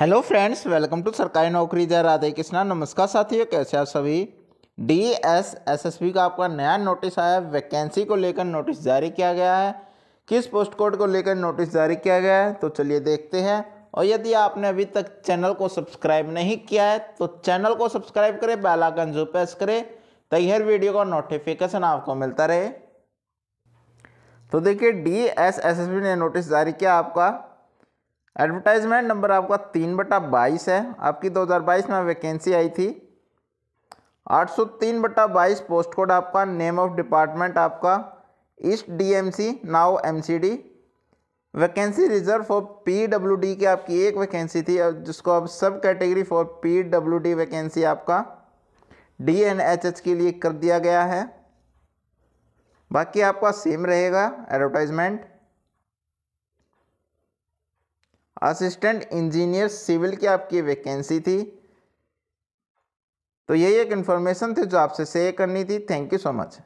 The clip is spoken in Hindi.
हेलो फ्रेंड्स वेलकम टू सरकारी नौकरी जय राधे कृष्णा नमस्कार साथियों कैसे आप सभी D S S S P का आपका नया नोटिस आया है वैकेंसी को लेकर नोटिस जारी किया गया है किस पोस्ट कोड को लेकर नोटिस जारी किया गया है तो चलिए देखते हैं और यदि आपने अभी तक चैनल को सब्सक्राइब नहीं किया है तो चैनल को सब्सक्राइब करें बेल आइकन जो प्रेस करें ताकि हर वीडियो का नोटिफिकेशन आपको मिलता रहे तो देखिए D S S S P ने नोटिस जारी किया आपका एडवर्टाइजमेंट नंबर आपका तीन बटा बाईस है आपकी 2022 में वैकेंसी आई थी 803 बटा बाईस पोस्ट कोड आपका नेम ऑफ डिपार्टमेंट आपका east DMC now MCD vacancy reserve for PWD की आपकी एक वैकेंसी थी जिसको अब सब कैटेगरी फॉर पीडब्ल्यूडी वैकेंसी आपका डी एन एच एच के लिए कर दिया गया है बाकी आपका सेम रहेगा एडवर्टाइजमेंट असिस्टेंट इंजीनियर सिविल की आपकी वैकेंसी थी तो यही एक इन्फॉर्मेशन थी जो आपसे शेयर करनी थी थैंक यू सो मच